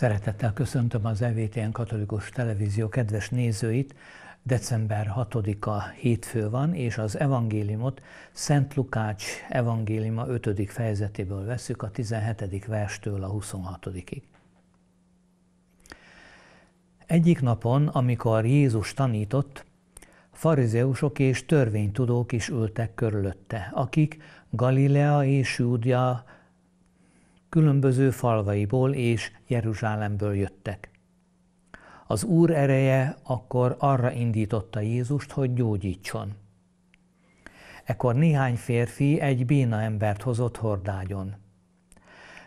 Szeretettel köszöntöm az EVTN Katolikus Televízió kedves nézőit. December 6-a hétfő van, és az evangéliumot Szent Lukács evangéliuma 5. fejezetéből veszük a 17. verstől a 26 -ig. Egyik napon, amikor Jézus tanított, farizeusok és törvénytudók is ültek körülötte, akik Galilea és Júdia különböző falvaiból és Jeruzsálemből jöttek. Az Úr ereje akkor arra indította Jézust, hogy gyógyítson. Ekkor néhány férfi egy béna embert hozott hordágyon.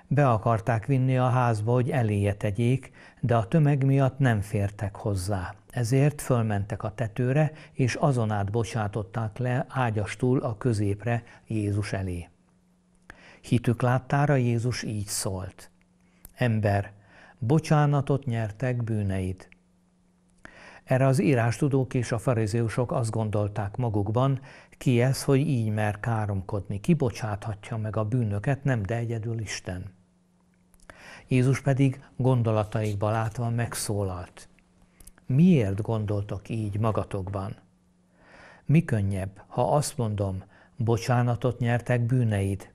Be akarták vinni a házba, hogy eléje tegyék, de a tömeg miatt nem fértek hozzá. Ezért fölmentek a tetőre, és azon át bocsátották le ágyastól a középre Jézus elé. Hitük láttára Jézus így szólt. Ember, bocsánatot nyertek bűneid. Erre az írástudók és a farizeusok azt gondolták magukban, ki ez, hogy így mer káromkodni, ki bocsáthatja meg a bűnöket, nem de egyedül Isten. Jézus pedig gondolataikba látva megszólalt. Miért gondoltok így magatokban? Mi könnyebb, ha azt mondom, bocsánatot nyertek bűneid,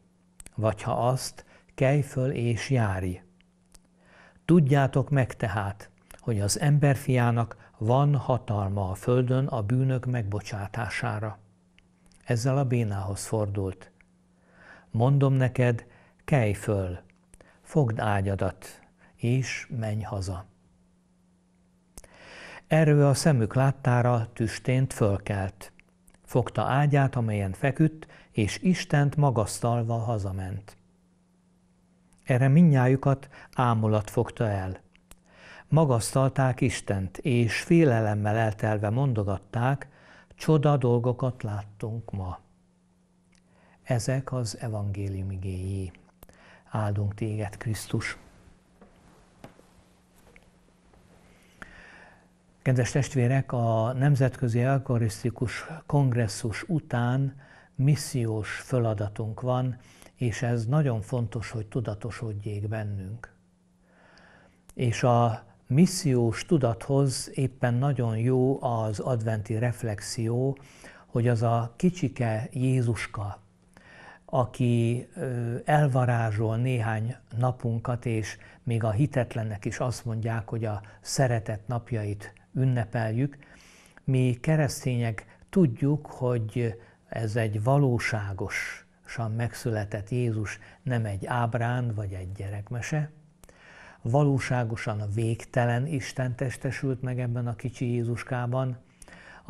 vagy ha azt, kelj föl és járj. Tudjátok meg tehát, hogy az emberfiának van hatalma a földön a bűnök megbocsátására. Ezzel a bénához fordult. Mondom neked, kelj föl, fogd ágyadat, és menj haza. Erről a szemük láttára tüstént fölkelt fogta ágyát, amelyen feküdt, és Istent magasztalva hazament. Erre minnyájukat ámulat fogta el. Magasztalták Istent, és félelemmel eltelve mondogatták, csoda dolgokat láttunk ma. Ezek az evangélium igéi. Áldunk téged, Krisztus! Kedves testvérek, a Nemzetközi Eukarisztikus Kongresszus után missziós feladatunk van, és ez nagyon fontos, hogy tudatosodjék bennünk. És a missziós tudathoz éppen nagyon jó az adventi reflexió, hogy az a kicsike Jézuska, aki elvarázsol néhány napunkat, és még a hitetlennek is azt mondják, hogy a szeretet napjait ünnepeljük, mi keresztények tudjuk, hogy ez egy valóságosan megszületett Jézus, nem egy ábrán vagy egy gyerekmese. Valóságosan a végtelen Isten testesült meg ebben a kicsi Jézuskában,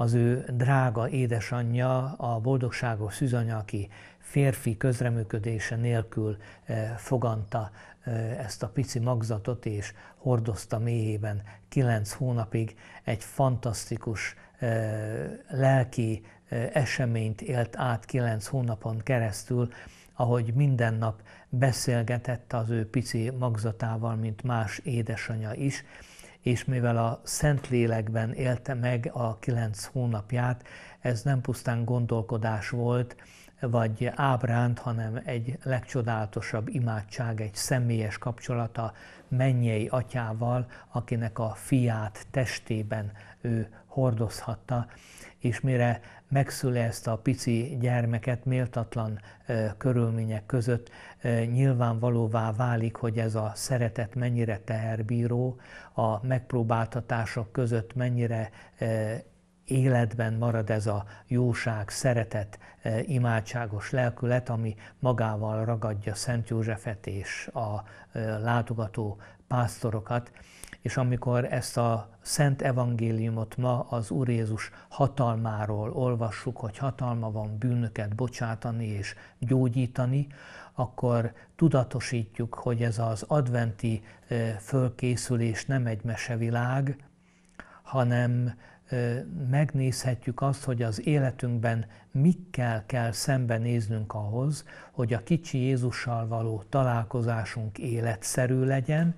az ő drága édesanyja, a boldogságos szűzanya, aki férfi közreműködése nélkül eh, foganta eh, ezt a pici magzatot, és hordozta méhében kilenc hónapig egy fantasztikus eh, lelki eseményt élt át kilenc hónapon keresztül, ahogy minden nap beszélgetett az ő pici magzatával, mint más édesanyja is, és mivel a Szentlélekben élte meg a kilenc hónapját, ez nem pusztán gondolkodás volt, vagy ábránt, hanem egy legcsodálatosabb imádság, egy személyes kapcsolata mennyei atyával, akinek a fiát testében ő hordozhatta, és mire megszüle ezt a pici gyermeket méltatlan e, körülmények között, e, nyilvánvalóvá válik, hogy ez a szeretet mennyire teherbíró, a megpróbáltatások között mennyire életben marad ez a jóság, szeretet, imádságos lelkület, ami magával ragadja Szent Józsefet és a látogató pásztorokat. És amikor ezt a Szent Evangéliumot ma az Úr Jézus hatalmáról olvassuk, hogy hatalma van bűnöket bocsátani és gyógyítani, akkor tudatosítjuk, hogy ez az adventi fölkészülés nem egy mesevilág, hanem megnézhetjük azt, hogy az életünkben mikkel kell szembenéznünk ahhoz, hogy a kicsi Jézussal való találkozásunk életszerű legyen,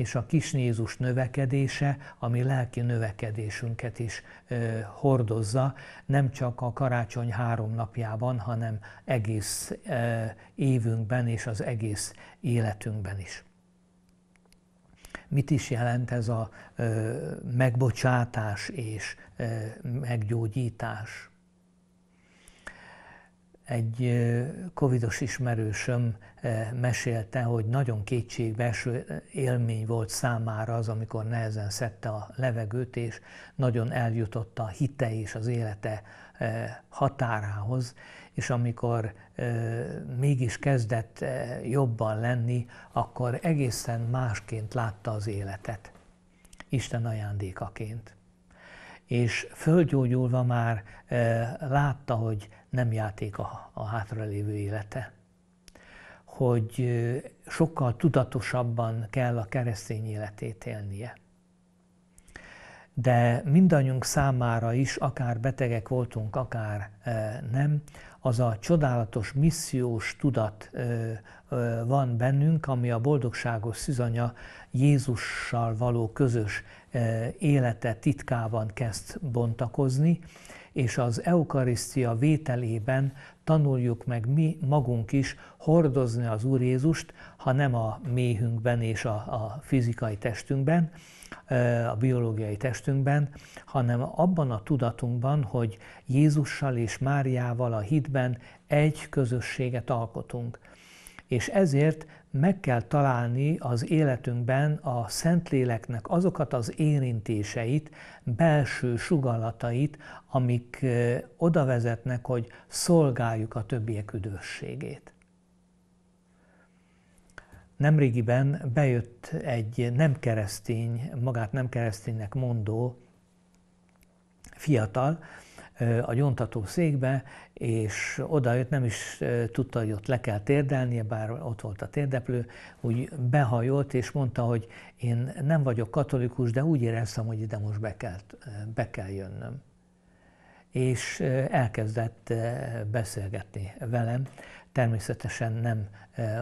és a kis Jézus növekedése, ami lelki növekedésünket is ö, hordozza, nem csak a karácsony három napjában, hanem egész ö, évünkben és az egész életünkben is. Mit is jelent ez a ö, megbocsátás és ö, meggyógyítás? egy covidos ismerősöm mesélte, hogy nagyon kétségbeeső élmény volt számára az, amikor nehezen szedte a levegőt, és nagyon eljutott a hite és az élete határához, és amikor mégis kezdett jobban lenni, akkor egészen másként látta az életet, Isten ajándékaként és földgyógyulva már e, látta, hogy nem játék a, a hátralévő élete. Hogy e, sokkal tudatosabban kell a keresztény életét élnie. De mindannyiunk számára is, akár betegek voltunk, akár e, nem, az a csodálatos missziós tudat van bennünk, ami a boldogságos szüzanya Jézussal való közös élete titkában kezd bontakozni, és az eukarisztia vételében tanuljuk meg mi magunk is hordozni az Úr Jézust, ha nem a méhünkben és a, a fizikai testünkben, a biológiai testünkben, hanem abban a tudatunkban, hogy Jézussal és Máriával a hitben egy közösséget alkotunk és ezért meg kell találni az életünkben a Szentléleknek azokat az érintéseit, belső sugallatait, amik oda vezetnek, hogy szolgáljuk a többiek üdvösségét. Nemrégiben bejött egy nem keresztény, magát nem kereszténynek mondó fiatal, a gyontató székbe, és odajött, nem is tudta, hogy ott le kell térdelnie, bár ott volt a térdeplő, úgy behajolt, és mondta, hogy én nem vagyok katolikus, de úgy éreztem, hogy ide most be kell, be kell jönnöm. És elkezdett beszélgetni velem. Természetesen nem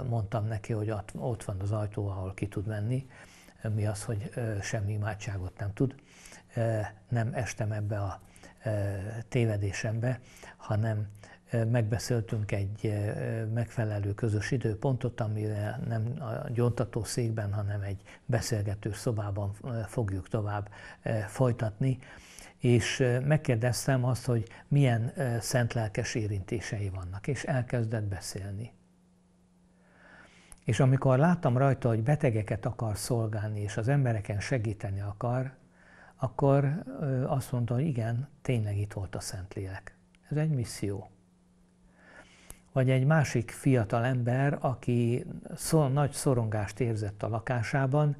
mondtam neki, hogy ott van az ajtó, ahol ki tud menni. Mi az, hogy semmi imádságot nem tud. Nem estem ebbe a tévedésembe, hanem megbeszéltünk egy megfelelő közös időpontot, amire nem a gyontató székben, hanem egy beszélgető szobában fogjuk tovább folytatni, és megkérdeztem azt, hogy milyen lelkes érintései vannak, és elkezdett beszélni. És amikor láttam rajta, hogy betegeket akar szolgálni, és az embereken segíteni akar, akkor azt mondta, hogy igen, tényleg itt volt a Szentlélek. Ez egy misszió. Vagy egy másik fiatal ember, aki szor, nagy szorongást érzett a lakásában,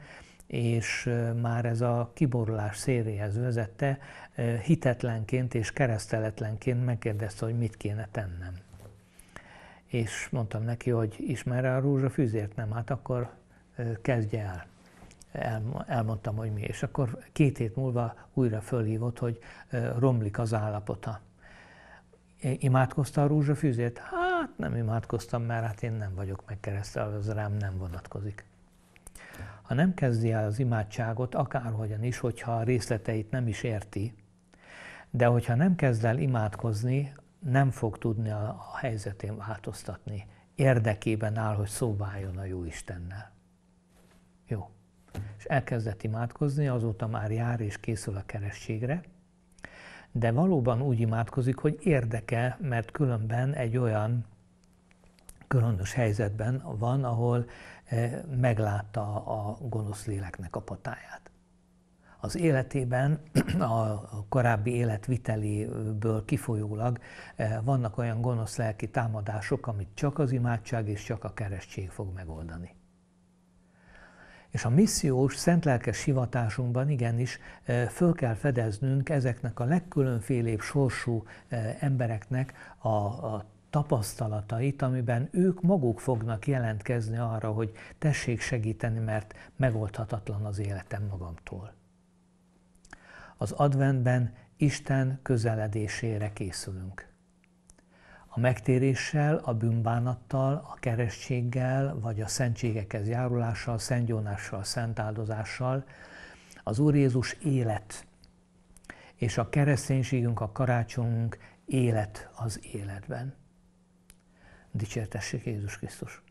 és már ez a kiborulás széréhez vezette, hitetlenként és kereszteletlenként megkérdezte, hogy mit kéne tennem. És mondtam neki, hogy ismer a rózsafűzért? Nem, hát akkor kezdje el elmondtam, hogy mi. És akkor két hét múlva újra fölhívott, hogy romlik az állapota. Imádkozta a rózsafűzért? Hát nem imádkoztam, mert hát én nem vagyok megkeresztelve, az rám nem vonatkozik. Ha nem kezdi el az imádságot, akárhogyan is, hogyha a részleteit nem is érti, de hogyha nem kezd el imádkozni, nem fog tudni a, helyzetén változtatni. Érdekében áll, hogy szóba álljon a jó Istennel. Jó. És elkezdett imádkozni, azóta már jár és készül a kerességre, de valóban úgy imádkozik, hogy érdeke, mert különben egy olyan különös helyzetben van, ahol eh, meglátta a gonosz léleknek a patáját. Az életében, a korábbi életviteléből kifolyólag eh, vannak olyan gonosz lelki támadások, amit csak az imádság és csak a keresztség fog megoldani. És a missziós, szentlelkes hivatásunkban igenis föl kell fedeznünk ezeknek a legkülönfélébb sorsú embereknek a, a tapasztalatait, amiben ők maguk fognak jelentkezni arra, hogy tessék segíteni, mert megoldhatatlan az életem magamtól. Az adventben Isten közeledésére készülünk. A megtéréssel, a bűnbánattal, a keresztséggel, vagy a szentségekhez járulással, szentgyónással, szentáldozással az Úr Jézus élet, és a kereszténységünk, a karácsonyunk élet az életben. Dicsértessék Jézus Krisztus!